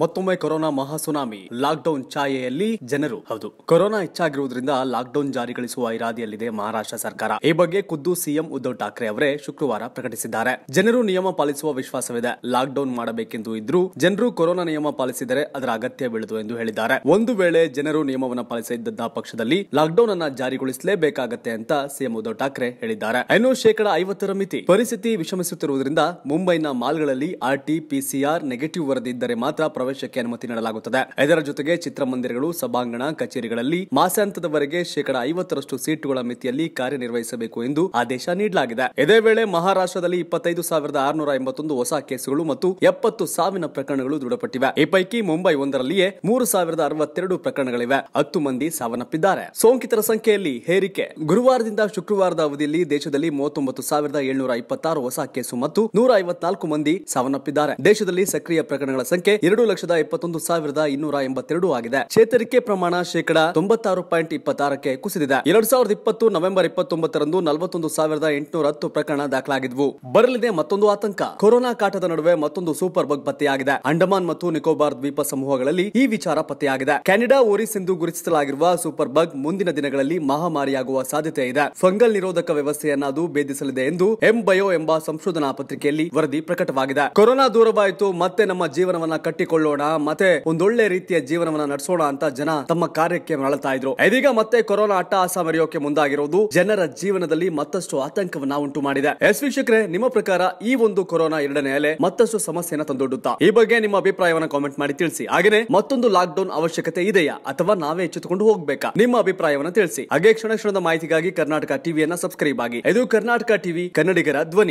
ಮತ್ತೊಮ್ಮೆ corona ಮಹಾಸುನಾಮಿ lockdown ಛಾಯೆಯಲ್ಲಿ ಜನರು ಹೌದು ಕೊರೋನಾ ಹೆಚ್ಚಾಗಿರುವುದರಿಂದ ಲಾಕ್ಡೌನ್ ಜಾರಿಗೊಳಿಸುವ ಇರಾದೆಯಲ್ಲಿದೆ ಮಹಾರಾಷ್ಟ್ರ ಸರ್ಕಾರ ಈ ಬಗ್ಗೆ ಖುದ್ದು ಸಿಎಂ ಉದ್ದವ್ ಠಾಕ್ರೆ ಅವರೇ ಶುಕ್ರವಾರ ಪ್ರಕಟಿಸಿದ್ದಾರೆ ಜನರು ನಿಯಮ ಪಾಲಿಸುವ ವಿಶ್ವಾಸವಿದೆ ಲಾಕ್ಡೌನ್ ಮಾಡಬೇಕೆಂದು ಇದ್ರೂ ಜನರು ಕೊರೋನಾ ನಿಯಮ ಪಾಲಿಸಿದರೆ ಅದರ ಅಗತ್ಯ ಬೀಳದು ಎಂದು ಹೇಳಿದ್ದಾರೆ ಒಂದು ವೇಳೆ ಜನರು ನಿಯಮವನ್ನು ಪಾಲಿಸದಿದ್ದ ಪಕ್ಷದಲ್ಲಿ ಲಾಕ್ಡೌನ್ ಅನ್ನ ಜಾರಿಗೊಳಿಸಲೇಬೇಕಾಗತ್ತೆ ಅಂತ ಸಿಎಂ ಉದ್ದವ್ ಠಾಕ್ರೆ ಹೇಳಿದ್ದಾರೆ ಇನ್ನು ಶೇಕಡ ಐವತ್ತರ ಮಿತಿ ಪರಿಸ್ಥಿತಿ ವಿಷಮಿಸುತ್ತಿರುವುದರಿಂದ ಮುಂಬೈನ ಮಾಲ್ಗಳಲ್ಲಿ ಆರ್ಟಿ ಪಿಸಿಆರ್ ನೆಗೆಟಿವ್ ವರದಿ ಇದ್ದರೆ ಮಾತ್ರ ಪ್ರವೇಶಕ್ಕೆ ಅನುಮತಿ ನೀಡಲಾಗುತ್ತದೆ ಇದರ ಜೊತೆಗೆ ಚಿತ್ರಮಂದಿರಗಳು ಸಭಾಂಗಣ ಕಚೇರಿಗಳಲ್ಲಿ ಮಾಸಾಂತ್ಯದವರೆಗೆ ಶೇಕಡ ಐವತ್ತರಷ್ಟು ಸೀಟುಗಳ ಮಿತಿಯಲ್ಲಿ ಕಾರ್ಯನಿರ್ವಹಿಸಬೇಕು ಎಂದು ಆದೇಶ ನೀಡಲಾಗಿದೆ ಇದೇ ವೇಳೆ ಮಹಾರಾಷ್ಟ್ರದಲ್ಲಿ ಇಪ್ಪತ್ತೈದು ಸಾವಿರದ ಆರುನೂರ ಎಂಬತ್ತೊಂದು ಹೊಸ ಕೇಸುಗಳು ಮತ್ತು ಎಪ್ಪತ್ತು ಸಾವಿನ ಪ್ರಕರಣಗಳು ದೃಢಪಟ್ಟಿವೆ ಈ ಪೈಕಿ ಮುಂಬೈ ಒಂದರಲ್ಲಿಯೇ ಮೂರು ಸಾವಿರದ ಅರವತ್ತೆರಡು ಪ್ರಕರಣಗಳಿವೆ ಹತ್ತು ಮಂದಿ ಸಾವನ್ನಪ್ಪಿದ್ದಾರೆ ಸೋಂಕಿತರ ಸಂಖ್ಯೆಯಲ್ಲಿ ಹೇರಿಕೆ ಗುರುವಾರದಿಂದ ಶುಕ್ರವಾರದ ಅವಧಿಯಲ್ಲಿ ದೇಶದಲ್ಲಿ ಮೂವತ್ತೊಂಬತ್ತು ಸಾವಿರದ ಏಳ್ನೂರ ಇಪ್ಪತ್ತಾರು ಹೊಸ ಕೇಸು ಮತ್ತು ನೂರ ಐವತ್ನಾಲ್ಕು ಮಂದಿ ಸಾವನ್ನಪ್ಪಿದ್ದಾರೆ ದೇಶದಲ್ಲಿ ಸಕ್ರಿಯ ಪ್ರಕರಣಗಳ ಸಂಖ್ಯೆ ಎರಡು ಲಕ್ಷದ ಇಪ್ಪತ್ತೊಂದು ಸಾವಿರದ ಇನ್ನೂರ ಎಂಬತ್ತೆರಡು ಆಗಿದೆ ಚೇತರಿಕೆ ಪ್ರಮಾಣ ಶೇಕಡ ತೊಂಬತ್ತಾರು ಪಾಯಿಂಟ್ ಇಪ್ಪತ್ತಾರಕ್ಕೆ ಕುಸಿದಿದೆ ಎರಡ್ ಸಾವಿರದ ಇಪ್ಪತ್ತು ನವೆಂಬರ್ ಇಪ್ಪತ್ತೊಂಬತ್ತರಂದು ನಲವತ್ತೊಂದು ಸಾವಿರದ ಎಂಟುನೂರ ಹತ್ತು ಪ್ರಕರಣ ದಾಖಲಾಗಿದ್ವು ಬರಲಿದೆ ಮತ್ತೊಂದು ಆತಂಕ ಕೊರೋನಾ ಕಾಟದ ನಡುವೆ ಮತ್ತೊಂದು ಸೂಪರ್ ಬಗ್ ಪತ್ತೆಯಾಗಿದೆ ಅಂಡಮಾನ್ ಮತ್ತು ನಿಕೋಬಾರ್ ದ್ವೀಪ ಸಮೂಹಗಳಲ್ಲಿ ಈ ವಿಚಾರ ಪತ್ತೆಯಾಗಿದೆ ಕೆನಡಾ ಓರಿಸ್ ಎಂದು ಗುರುತಿಸಲಾಗಿರುವ ಸೂಪರ್ ಬಗ್ ಮುಂದಿನ ದಿನಗಳಲ್ಲಿ ಮಹಾಮಾರಿಯಾಗುವ ಸಾಧ್ಯತೆ ಇದೆ ಫಂಗಲ್ ನಿರೋಧಕ ವ್ಯವಸ್ಥೆಯನ್ನು ಅದು ಭೇದಿಸಲಿದೆ ಎಂದು ಎಂ ಬಯೋ ಎಂಬ ಸಂಶೋಧನಾ ಪತ್ರಿಕೆಯಲ್ಲಿ ವರದಿ ಪ್ರಕಟವಾಗಿದೆ ಕೊರೋನಾ ದೂರವಾಯಿತು ಮತ್ತೆ ನಮ್ಮ ಜೀವನವನ್ನ ಕಟ್ಟಿಕೊಳ್ಳ ಮತ್ತೆ ಒಂದೊಳ್ಳೆ ರೀತಿಯ ಜೀವನವನ್ನ ನಡೆಸೋಣ ಅಂತ ಜನ ತಮ್ಮ ಕಾರ್ಯಕ್ಕೆ ಮರಳತಾ ಇದ್ರು ಇದೀಗ ಮತ್ತೆ ಕೊರೋನಾ ಅಟ್ಟಹಾಸ ಮರೆಯೋಕೆ ಮುಂದಾಗಿರೋದು ಜನರ ಜೀವನದಲ್ಲಿ ಮತ್ತಷ್ಟು ಆತಂಕವನ್ನ ಉಂಟು ಮಾಡಿದೆ ಎಸ್ ವೀಕ್ಷಕರೇ ನಿಮ್ಮ ಪ್ರಕಾರ ಈ ಒಂದು ಕೊರೋನಾ ಎರಡನೇ ಅಲೆ ಮತ್ತಷ್ಟು ಸಮಸ್ಯೆಯನ್ನ ತಂದೊಡ್ಡುತ್ತಾ ಈ ಬಗ್ಗೆ ನಿಮ್ಮ ಅಭಿಪ್ರಾಯವನ್ನ ಕಾಮೆಂಟ್ ಮಾಡಿ ತಿಳಿಸಿ ಹಾಗೇನೆ ಮತ್ತೊಂದು ಲಾಕ್ ಡೌನ್ ಅವಶ್ಯಕತೆ ಇದೆಯಾ ಅಥವಾ ನಾವೇ ಎಚ್ಚೆತ್ತುಕೊಂಡು ಹೋಗ್ಬೇಕಾ ನಿಮ್ಮ ಅಭಿಪ್ರಾಯವನ್ನ ತಿಳಿಸಿ ಹಾಗೆ ಕ್ಷಣ ಕ್ಷಣದ ಮಾಹಿತಿಗಾಗಿ ಕರ್ನಾಟಕ ಟಿವಿಯನ್ನ ಸಬ್ಸ್ಕ್ರೈಬ್ ಆಗಿ ಇದು ಕರ್ನಾಟಕ ಟಿವಿ ಕನ್ನಡಿಗರ ಧ್ವನಿ